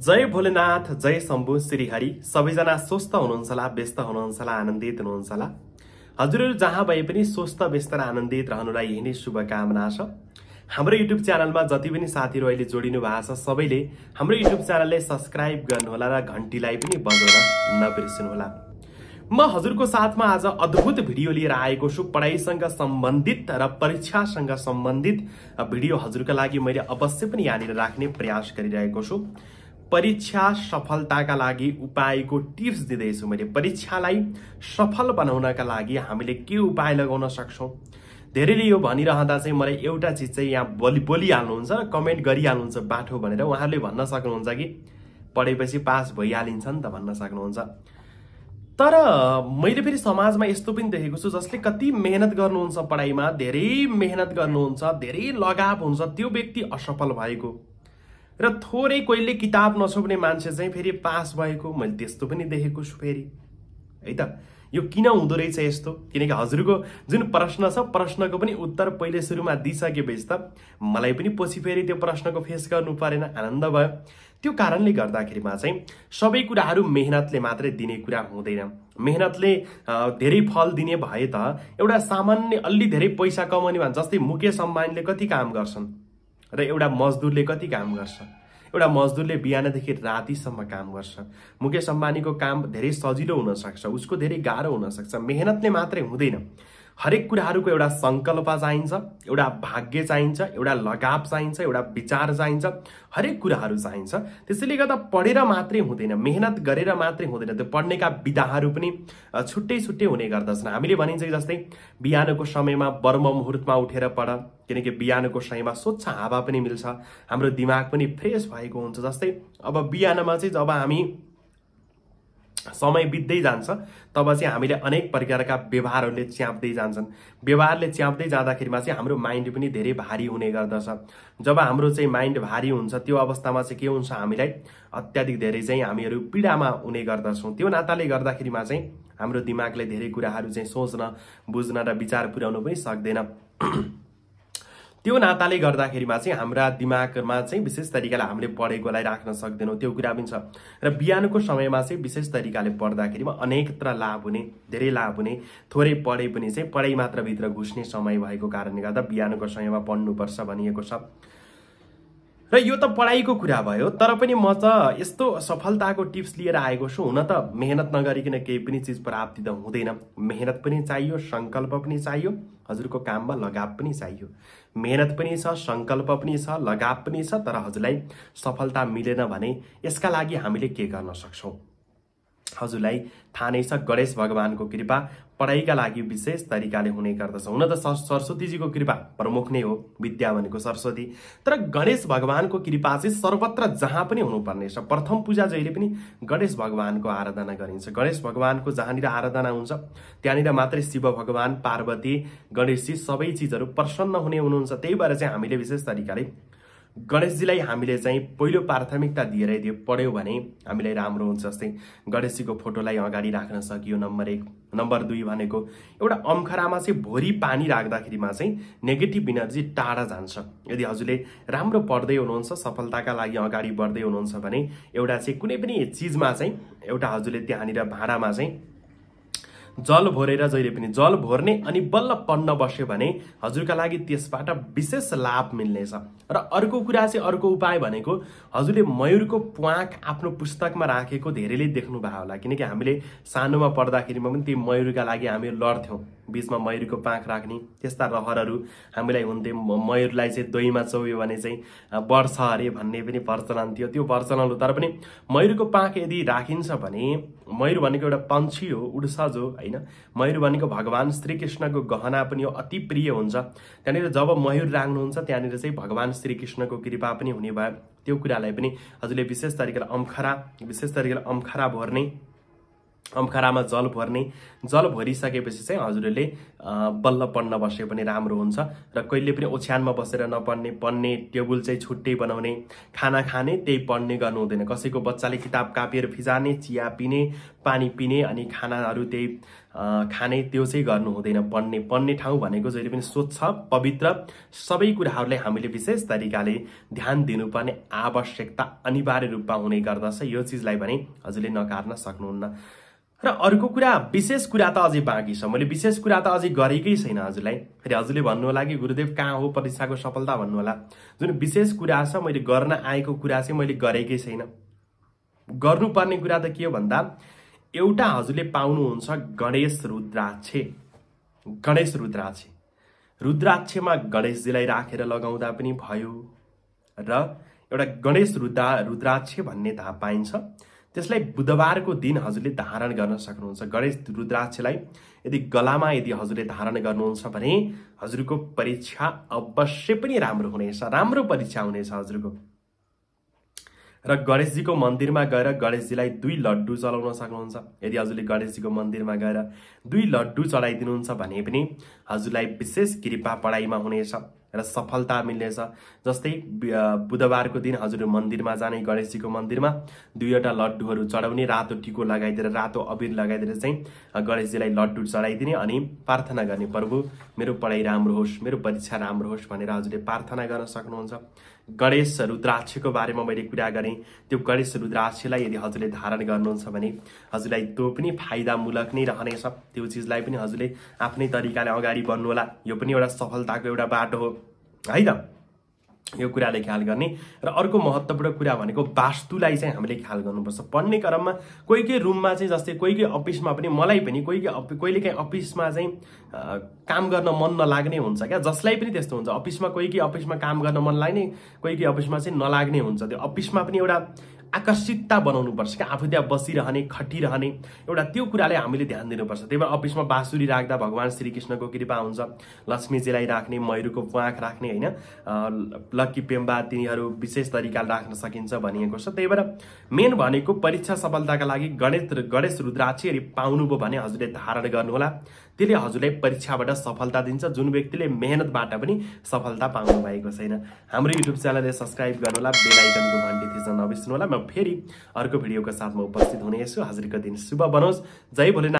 जय भोलेनाथ जय शम्भु श्रीहरि सबैजना स्वस्थ हुनुहुन्छ होला व्यस्त हुनुहुन्छ होला आनन्दित हुनुहुन्छ होला हजुरहरू जहाँ भए पनि स्वस्थ व्यस्त र आनन्दित रहनुलाई यही नै शुभकामना छ हाम्रो युट्युब च्यानलमा जति पनि साथीहरू अहिले जोडिनु भएको छ सबैले हाम्रो युट्युब च्यानललाई सब्सक्राइब गर्नुहोला र घन्टीलाई पनि बजाउन नबिर्सिनुहोला म हजुरको साथमा आज अद्भुत भिडियो लिएर आएको छु पढाइसँग सम्बन्धित र परीक्षासँग सम्बन्धित भिडियो हजुरको लागि मैले अवश्य पनि यहाँनिर राख्ने प्रयास गरिरहेको छु परीक्षा सफलताका लागि उपायको टिप्स दिँदैछु मैले परीक्षालाई सफल बनाउनका लागि हामीले के उपाय लगाउन सक्छौँ धेरैले यो भनिरहँदा चाहिँ मलाई एउटा चिज चाहिँ यहाँ बोलि बोलिहाल्नुहुन्छ कमेन्ट गरिहाल्नुहुन्छ बाठो भनेर उहाँहरूले भन्न सक्नुहुन्छ कि पढेपछि पास भइहालिन्छ नि त भन्न सक्नुहुन्छ तर मैले फेरि समाजमा यस्तो पनि देखेको छु जसले कति मेहनत गर्नुहुन्छ पढाइमा धेरै मेहनत गर्नुहुन्छ धेरै लगाव हुन्छ त्यो व्यक्ति असफल भएको र थोरै कोहीले किताब नसोप्ने मान्छे चाहिँ फेरि पास भएको मैले त्यस्तो पनि देखेको छु फेरि है त यो किन हुँदो रहेछ यस्तो किनकि हजुरको जुन प्रश्न छ प्रश्नको पनि उत्तर पहिले सुरुमा दिइसकेपछि त मलाई पनि पछि फेरि त्यो प्रश्नको फेस गर्नु परेन आनन्द भयो त्यो कारणले गर्दाखेरिमा चाहिँ सबै कुराहरू मेहनतले मात्रै दिने कुरा हुँदैन मेहनतले धेरै फल दिने भए त एउटा सामान्य अलि धेरै पैसा कमाउने भने जस्तै मुकेश अम्बानीले कति काम गर्छन् र एउटा मजदुरले कति काम गर्छ एउटा मजदुरले बिहानदेखि रातिसम्म काम गर्छ मुकेश अम्बानीको काम धेरै सजिलो हुनसक्छ उसको धेरै गाह्रो हुनसक्छ मेहनतले मात्रै हुँदैन हरेक कुराहरूको एउटा सङ्कल्प चाहिन्छ एउटा भाग्य चाहिन्छ एउटा लगाव चाहिन्छ एउटा विचार चाहिन्छ हरेक कुराहरू चाहिन्छ त्यसैले गर्दा पढेर मात्रै हुँदैन मेहनत गरेर मात्रै हुँदैन त्यो पढ्नेका विधाहरू पनि छुट्टै छुट्टै हुने गर्दछन् हामीले भनिन्छ जस्तै बिहानको समयमा बर्म मुहुर्तमा उठेर पढ किनकि बिहानको समयमा स्वच्छ हावा पनि मिल्छ हाम्रो दिमाग पनि फ्रेस भएको हुन्छ जस्तै अब बिहानमा चाहिँ जब हामी समय बित्दै जान्छ तब चाहिँ हामीले अनेक प्रकारका व्यवहारहरूले च्याप्दै जान्छन् व्यवहारले च्याप्दै जाँदाखेरिमा चाहिँ हाम्रो माइन्ड पनि धेरै भारी हुने गर्दछ जब हाम्रो चाहिँ माइन्ड भारी हुन्छ त्यो अवस्थामा चाहिँ के हुन्छ हामीलाई अत्याधिक धेरै चाहिँ हामीहरू पीडामा हुने गर्दछौँ त्यो नाताले गर्दाखेरिमा चाहिँ हाम्रो दिमागले धेरै कुराहरू चाहिँ सोच्न बुझ्न र विचार पुर्याउनु पनि सक्दैन त्यो नाताले गर्दाखेरिमा चाहिँ हाम्रा दिमागमा चाहिँ विशेष तरिकाले हामीले पढेकोलाई राख्न सक्दैनौँ त्यो कुरा पनि छ र बिहानको समयमा चाहिँ विशेष तरिकाले पढ्दाखेरिमा अनेकत्र लाभ हुने धेरै लाभ हुने थोरै पढे पनि चाहिँ पढाइ मात्रभित्र घुस्ने समय भएको कारणले गर्दा बिहानको समयमा पढ्नुपर्छ भनिएको छ र यो त पढाइको कुरा भयो तर पनि म त यस्तो सफलताको टिप्स लिएर आएको छु हुन त मेहनत नगरिकन केही पनि चिज प्राप्ति त हुँदैन मेहनत पनि चाहियो सङ्कल्प पनि चाहियो हजुरको काममा लगाव पनि चाहियो मेहनत पनि छ सङ्कल्प पनि छ लगाव पनि छ तर हजुरलाई सफलता मिलेन भने यसका लागि हामीले के गर्न सक्छौँ हजुरलाई थाहा नै छ गणेश भगवान्को कृपा पढाइका लागि विशेष तरिकाले हुने गर्दछ हुन त सरस्वतीजीको कृपा प्रमुख नै हो विद्या भनेको सरस्वती तर गणेश भगवानको कृपा चाहिँ सर्वत्र जहाँ पनि हुनुपर्नेछ प्रथम पूजा जहिले पनि गणेश भगवानको आराधना गरिन्छ गणेश भगवानको जहाँनिर आराधना हुन्छ त्यहाँनिर मात्रै शिव भगवान पार्वती गणेशजी सबै चिजहरू प्रसन्न हुने हुनुहुन्छ त्यही भएर चाहिँ हामीले विशेष तरिकाले गणेशजीलाई हामीले चाहिँ पहिलो प्राथमिकता दिएर यदि पढ्यौँ भने हामीलाई राम्रो हुन्छ जस्तै गणेशजीको फोटोलाई अगाडि राख्न सकियो नम्बर एक नम्बर दुई भनेको एउटा अम्खरामा चाहिँ भोरी पानी राख्दाखेरिमा चाहिँ नेगेटिभ इनर्जी टाढा जान्छ यदि हजुरले राम्रो पढ्दै हुनुहुन्छ सफलताका लागि अगाडि बढ्दै हुनुहुन्छ भने एउटा चाहिँ कुनै पनि चिजमा चाहिँ एउटा हजुरले त्यहाँनिर भाँडामा चाहिँ जल भोरेर जहिले पनि जल भोर्ने अनि बल्ल पन्न बस्यो भने हजुरका लागि त्यसबाट विशेष लाभ मिल्नेछ र अर्को कुरा चाहिँ अर्को उपाय भनेको हजुरले मयूरको प्वाख आफ्नो पुस्तकमा राखेको धेरैले देख्नुभयो होला किनकि हामीले सानोमा पढ्दाखेरिमा पनि त्यो मयूरका लागि हामी लड्थ्यौँ बिचमा मयूरको पाख राख्ने त्यस्ता रहरहरू हामीलाई हुन्थे मयूरलाई चाहिँ दहीमा चौयो भने चाहिँ वर्ष अरे भन्ने पनि प्रचलन थियो त्यो प्रचलन हो तर पनि मयुरको पाख यदि राखिन्छ भने मयूर भनेको एउटा पन्छी हो उड्छ जो होइन मयुर भनेको भगवान् श्रीकृष्णको गहना पनि हो अति प्रिय हुन्छ त्यहाँनिर जब मयुर राख्नुहुन्छ त्यहाँनिर चाहिँ भगवान् श्रीकृष्णको कृपा पनि हुने भयो त्यो कुरालाई पनि हजुरले विशेष तरिकाले अम्खरा विशेष तरिकाले अम्खरा भर्ने अम्खरामा जल भर्ने जल भरिसकेपछि चाहिँ हजुरहरूले बल्ल पढ्न बसे पनि राम्रो हुन्छ र कहिले पनि ओछ्यानमा बसेर नपढ्ने पढ्ने टेबुल चाहिँ छुट्टै बनाउने खाना खाने त्यही पढ्ने गर्नु हुँदैन कसैको बच्चाले किताब कापिएर फिजाने चिया पिने पानी पिने अनि खानाहरू त्यही खाने त्यो चाहिँ गर्नु हुँदैन पढ्ने पढ्ने ठाउँ भनेको जहिले पनि स्वच्छ पवित्र सबै कुराहरूलाई हामीले विशेष तरिकाले ध्यान दिनुपर्ने आवश्यकता अनिवार्य रूपमा हुने गर्दछ यो चिजलाई भने हजुरले नकार्न सक्नुहुन्न र अर्को कुरा विशेष कुरा त अझै बाँकी छ मैले विशेष कुरा त अझै गरेकै छैन हजुरलाई फेरि हजुरले भन्नु होला कि गुरुदेव कहाँ हो परीक्षाको सफलता भन्नु होला जुन विशेष कुरा छ मैले गर्न आएको कुरा चाहिँ मैले गरेकै छैन गर्नुपर्ने कुरा त के हो भन्दा एउटा हजुरले पाउनुहुन्छ गणेश रुद्राक्ष गणेश रुद्राक्ष रुद्राक्षमा गणेशजीलाई राखेर लगाउँदा पनि भयो र एउटा गणेश रुद्रा रुद्राक्ष भन्ने थाहा पाइन्छ त्यसलाई बुधबारको दिन हजुरले धारण गर्न सक्नुहुन्छ गणेश रुद्राक्षलाई यदि गलामा यदि हजुरले धारण गर्नुहुन्छ भने हजुरको परीक्षा अवश्य पनि राम्रो हुनेछ राम्रो परीक्षा हुनेछ हजुरको र गणेशजीको मन्दिरमा गएर गणेशजीलाई दुई लड्डु चलाउन सक्नुहुन्छ यदि हजुरले गणेशजीको मन्दिरमा गएर दुई लड्डु चढाइदिनुहुन्छ भने पनि हजुरलाई विशेष कृपा पढाइमा हुनेछ र सफलता मिल्नेछ जस्तै बुधबारको दिन हजुर मन्दिरमा जाने गणेशजीको मन्दिरमा दुईवटा लड्डुहरू चढाउने रातो टिको लगाइदिएर रातो अबिर लगाइदिएर चाहिँ गणेशजीलाई लड्डु चढाइदिने अनि प्रार्थना गर्ने प्रभु मेरो पढाइ राम्रो होस् मेरो परीक्षा राम्रो होस् भनेर हजुरले प्रार्थना गर्न सक्नुहुन्छ गणेश रुद्राक्षको बारेमा मैले कुरा गरेँ त्यो गणेश रुद्राक्षलाई यदि हजुरले धारण गर्नुहुन्छ भने हजुरलाई त्यो पनि फाइदामूलक नै रहनेछ त्यो चिजलाई पनि हजुरले आफ्नै तरिकाले अगाडि बढ्नुहोला यो पनि एउटा सफलताको एउटा बाटो हो है त यो कुराले ख्याल गर्ने र अर्को महत्त्वपूर्ण कुरा भनेको वास्तुलाई चाहिँ हामीले ख्याल गर्नुपर्छ पढ्ने क्रममा कोही कोही रुममा चाहिँ जस्तै कोही कोही अफिसमा पनि मलाई पनि कोही कोही कहिले काहीँ अफिसमा चाहिँ काम गर्न मन नलाग्ने हुन्छ क्या जसलाई पनि त्यस्तो हुन्छ अफिसमा कोही कोही अफिसमा काम गर्न मन लाग्ने कोही कोही अफिसमा चाहिँ नलाग्ने हुन्छ त्यो अफिसमा पनि एउटा आकर्षितता बनाउनुपर्छ क्या आफू त्यहाँ बसिरहने खटिरहने एउटा त्यो कुराले हामीले ध्यान दिनुपर्छ त्यही भएर अफिसमा बाँसुरी राख्दा भगवान् श्रीकृष्णको कृपा हुन्छ लक्ष्मीजीलाई राख्ने मयुरको प्वाख राख्ने होइन लक्की पेम्बा तिनीहरू विशेष तरिकाले राख्न सकिन्छ भनिएको छ त्यही भएर मेन भनेको परीक्षा सफलताका लागि गणेश गणेश रुद्राक्षहरू पाउनुभयो भने हजुरले धारण गर्नुहोला त्यसले हजुरलाई परीक्षाबाट सफलता दिन्छ जुन व्यक्तिले मेहनतबाट पनि सफलता पाउनु भएको छैन हाम्रो युट्युब च्यानललाई सब्सक्राइब गर्नुहोला बेलायकनको घन्टी थिच्न नबिर्सनु होला म फेरि अर्को भिडियोको साथमा उपस्थित हुनेछु हजुरको दिन शुभ बनोस् जय भोलेनाथ